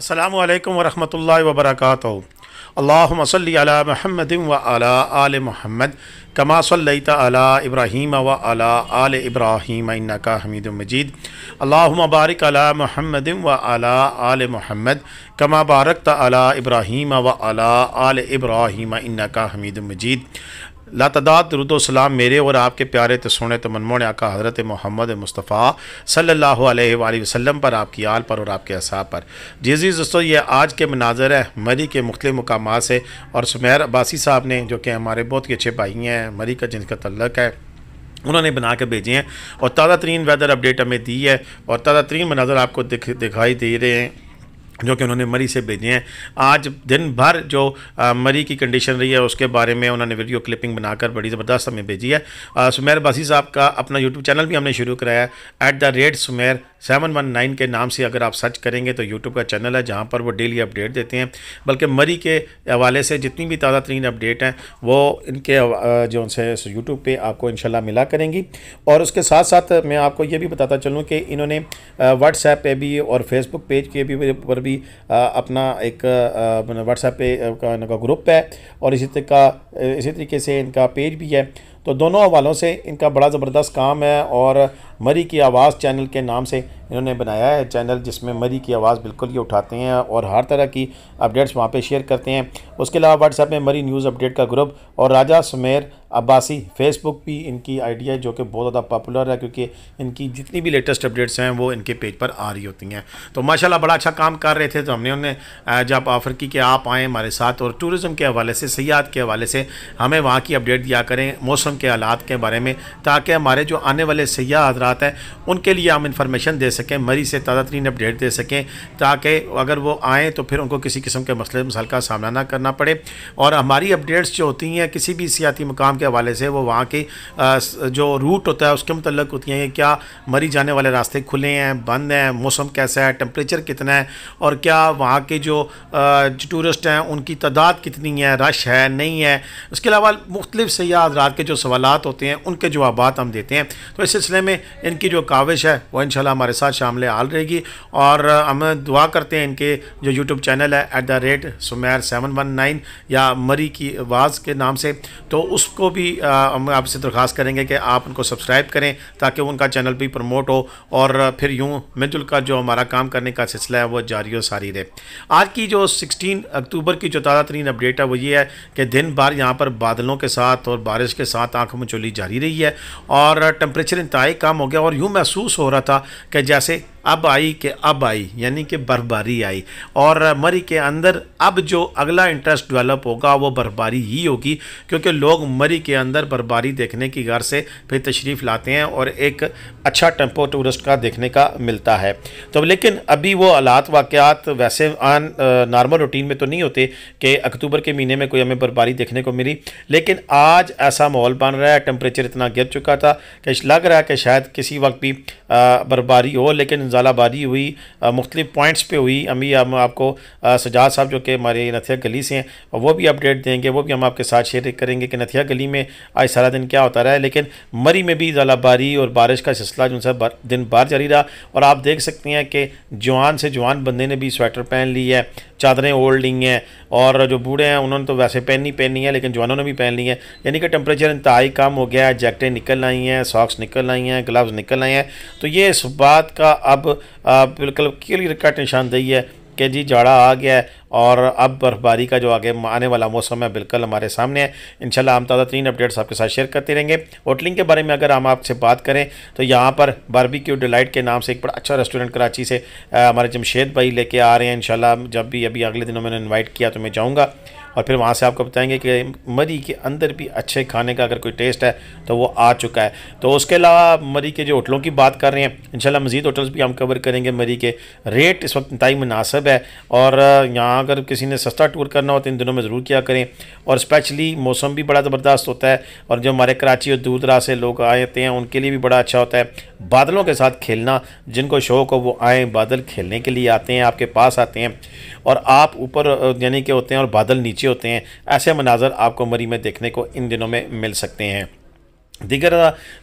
अल्लाम वरहमल वर्क अल्लाम सल महमद व महमद कमा सल्लैता अला इब्राहिम व अला आल इब्राहिम का हमीद मजीद अल्लाबारक बारिक अला महमद व अला आल महमद कमा बारकता अला इब्राहीम व अला आल इब्राहिम इन्नका हमीद मजीद लातदात रुदोसलाम मेरे और आपके प्यारे तसोने तमनमोन आका हज़रत मोहम्मद मुस्तफ़ा सल्ला वसम पर आपकी आल पर और आपके असाब पर जी जी दोस्तों ये आज के मनाजर है मरी के मुख्त मकाम से और सुमैर अब्बासी साहब ने जो कि हमारे बहुत ही अच्छे भाई हैं हैं का जिनका तल्लक है उन्होंने बना के भेजे हैं और ताज़ा तरीन वेदर अपडेट हमें दी है और ताज़ा तरीन मनाजर आपको दिख दिखाई दे रहे हैं जो कि उन्होंने मरी से भेजे हैं आज दिन भर जो आ, मरी की कंडीशन रही है उसके बारे में उन्होंने वीडियो क्लिपिंग बनाकर बड़ी ज़बरदस्त हमें भेजी है आ, सुमेर बासी साहब का अपना यूट्यूब चैनल भी हमने शुरू कराया है at the rate Sumair seven one nine के नाम से अगर आप सर्च करेंगे तो यूट्यूब का चैनल है जहाँ पर वो डेली अपडेट देते हैं बल्कि मरी के हवाले से जितनी भी ताज़ा तरीन अपडेट हैं वो इनके जो उनसे यूट्यूब पर आपको इन मिला करेंगी और उसके साथ साथ मैं आपको ये भी बताता चलूँ कि इन्होंने व्हाट्सएप पर भी और फेसबुक पेज के भी पर भी अपना एक व्हाट्सएप पे का इनका ग्रुप है और इसी तरीका इसी तरीके से इनका पेज भी है तो दोनों हवालों से इनका बड़ा ज़बरदस्त काम है और मरी की आवाज़ चैनल के नाम से इन्होंने बनाया है चैनल जिसमें मरी की आवाज़ बिल्कुल ही उठाते हैं और हर तरह की अपडेट्स वहाँ पे शेयर करते हैं उसके अलावा व्हाट्सएप में मरी न्यूज़ अपडेट का ग्रुप और राजा सुमेर अब्बासी फेसबुक भी इनकी आइडिया है जो कि बहुत ज़्यादा पॉपुलर है क्योंकि इनकी जितनी भी लेटेस्ट अपडेट्स हैं वो इनके पेज पर आ रही होती हैं तो माशाला बड़ा अच्छा काम कर रहे थे तो हमने उन्हें जब ऑफ़र की कि आप आएँ हमारे साथ और टूरिज़म के हवाले से सयाहत के हवाले से हमें वहाँ की अपडेट दिया करें मौसम के हालात के बारे में ताकि हमारे जो आने वाले सयाह हजरात हैं उनके लिए हम इंफॉर्मेशन दे सकें मरीज़ से ताज़ा तरीन अपडेट दे सकें ताकि अगर वो आएँ तो फिर उनको किसी किस्म के मसले मसल का सामना ना करना पड़े और हमारी अपडेट्स जो होती हैं किसी भी सियाती मकाम के हवाले से वो वहाँ की जो रूट होता है उसके मतलब होती हैं क्या मरी जाने वाले रास्ते खुले हैं बंद हैं मौसम कैसा है टेम्परेचर कितना है और क्या वहाँ के जो टूरिस्ट हैं उनकी तादाद कितनी है रश है नहीं है उसके अलावा मुख्तलिफ हजरात के जो सवाल होते हैं उनके जवाब हम देते हैं तो इस सिलसिले में इनकी जो काविश है वो इन हमारे साथ शामिल हाल रहेगी और हम दुआ करते हैं इनके जो यूट्यूब चैनल है at the rate Sumair seven one nine या मरी की आवाज़ के नाम से तो उसको भी हम आपसे दरख्वास्त करेंगे कि आप उनको सब्सक्राइब करें ताकि उनका चैनल भी प्रमोट हो और फिर यूँ मिलजुल का जो हमारा काम करने का सिलसिला है वो जारी और सारी रहे आज की जो सिक्सटीन अक्टूबर की जो ताज़ा तरीन अपडेट है वो ये है कि दिन भर यहाँ पर बादलों के साथ और बारिश के साथ आँख मचोली जारी रही है और टेम्परेचर इंतहाई कम हो गया गया और यूँ महसूस हो रहा था कि जैसे अब आई कि अब आई यानी कि बर्फबारी आई और मरी के अंदर अब जो अगला इंटरेस्ट डेवलप होगा वो बर्फबारी ही होगी क्योंकि लोग मरी के अंदर बर्फबारी देखने की ग़र से फिर तशरीफ़ लाते हैं और एक अच्छा टेम्पो टूरिस्ट का देखने का मिलता है तो लेकिन अभी वो हालात वाक़ात वैसे आन नॉर्मल रूटीन में तो नहीं होते कि अक्टूबर के महीने में कोई हमें बर्फबारी देखने को मिली लेकिन आज ऐसा माहौल बन रहा है टेम्परेचर इतना गिर चुका था कि लग रहा है कि शायद किसी वक्त भी बर्फबारी हो लेकिन जंजाला बारी हुई मुख्तलिफ पॉइंट्स पे हुई अभी हम आपको सजाद साहब जो कि हमारे नथिया गली से हैं वो भी अपडेट देंगे वो भी हम आपके साथ शेयर करेंगे कि नथिया गली में आज सारा दिन क्या होता रहा है लेकिन मरी में भी जला बारी और बारिश का सिलसिला जो सा दिन बार जारी रहा और आप देख सकते हैं कि जवान से जवान बंदे ने भी स्वेटर पहन ली है चादरें ओढ़ ली हैं और जो बूढ़े हैं उन्होंने तो वैसे पहननी पहननी है लेकिन जवानों ने भी पहन ली है यानी कि टेम्परेचर इंतहाई कम हो गया है जैकेटें निकल आई हैं सॉक्स निकल आई हैं ग्लव्स निकल आए हैं तो ये इस बात का अब अब बिल्कुल क्लियर कट निशानदेही है कि जी जाड़ा आ गया है और अब बर्फ़बारी का जो आगे आने वाला मौसम है बिल्कुल हमारे सामने है इंशाल्लाह हम ताज़ा तीन अपडेट्स आपके साथ शेयर करते रहेंगे होटलिंग के बारे में अगर हम आपसे बात करें तो यहाँ पर बारबी क्यू डिलाइट के नाम से एक बड़ा अच्छा रेस्टोरेंट कराची से हमारे जमशेद भाई लेके आ रहे हैं इन जब भी अभी अगले दिनों मैंने इन्वाइट किया तो मैं जाऊँगा और फिर वहाँ से आपको बताएंगे कि मरी के अंदर भी अच्छे खाने का अगर कोई टेस्ट है तो वो आ चुका है तो उसके अलावा मरी के जो होटलों की बात कर रहे हैं इंशाल्लाह मज़ीद होटल्स भी हम कवर करेंगे मरी के रेट इस वक्त ही मुनासब है और यहाँ अगर किसी ने सस्ता टूर करना हो तो इन दिनों में ज़रूर किया करें और स्पेशली मौसम भी बड़ा ज़बरदस्त होता है और जो हमारे कराची और दूर दराज से लोग आते हैं उनके लिए भी बड़ा अच्छा होता है बादलों के साथ खेलना जिनको शौक़ हो वो आए बादल खेलने के लिए आते हैं आपके पास आते हैं और आप ऊपर यानी कि होते हैं और बादल नीचे अच्छे होते हैं ऐसे मनाजर आपको मरी में देखने को इन दिनों में मिल सकते हैं दिगर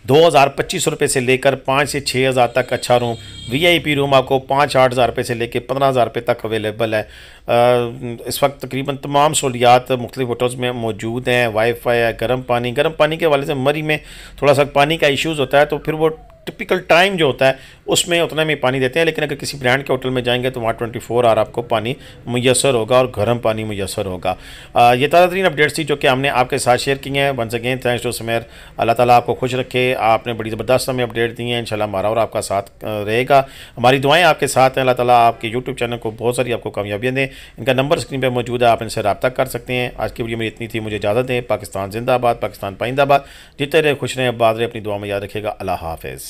दो हज़ार पच्चीस रुपये से लेकर पाँच से छः हज़ार तक अच्छा रूम वीआईपी रूम आपको पाँच आठ हज़ार रुपये से लेकर पंद्रह हज़ार रुपये तक अवेलेबल है आ, इस वक्त तकरीबन तमाम सहूलियात मुख्तु होटल्स में मौजूद हैं वाईफाई है गर्म पानी गर्म पानी के हवाले से मरी में थोड़ा सा पानी का इश्यूज़ होता है तो फिर वो टिपिकल टाइम जो होता है उसमें उतना में पानी देते हैं लेकिन अगर किसी ब्रांड के होटल में जाएंगे तो वहाँ ट्वेंटी फोर आवर आपको पानी मैसर होगा और गर्म पानी मैसर होगा आ, ये ताज़ा तरीन अपडेट्स थी जो कि हमने आपके साथ शेयर की हैं once again thanks to Sumair अल्लाह ताला आपको खुश रखे आपने बड़ी ज़बरदस्त हमें अपडेट दी हैं इनशाला हमारा और आपका साथ रहेगा हमारी दुआएँ आपके साथ हैं अल्लाह ताली आपके यूट्यूब चैनल को बहुत सारी आपको कामयाबियाँ दें इनका नंबर स्क्रीन पर मौजूद है आप इनसे रबता कर सकते हैं आज की वीडियो मेरी इतनी थी मुझे इजाज़त दें पाकिस्तान जिंदाबाद पाकिस्तान पाइंदाबाद जितने रहे खुश रहें बाद रहे अपनी दुआ में याद रखेगा अल्लाह हाफ़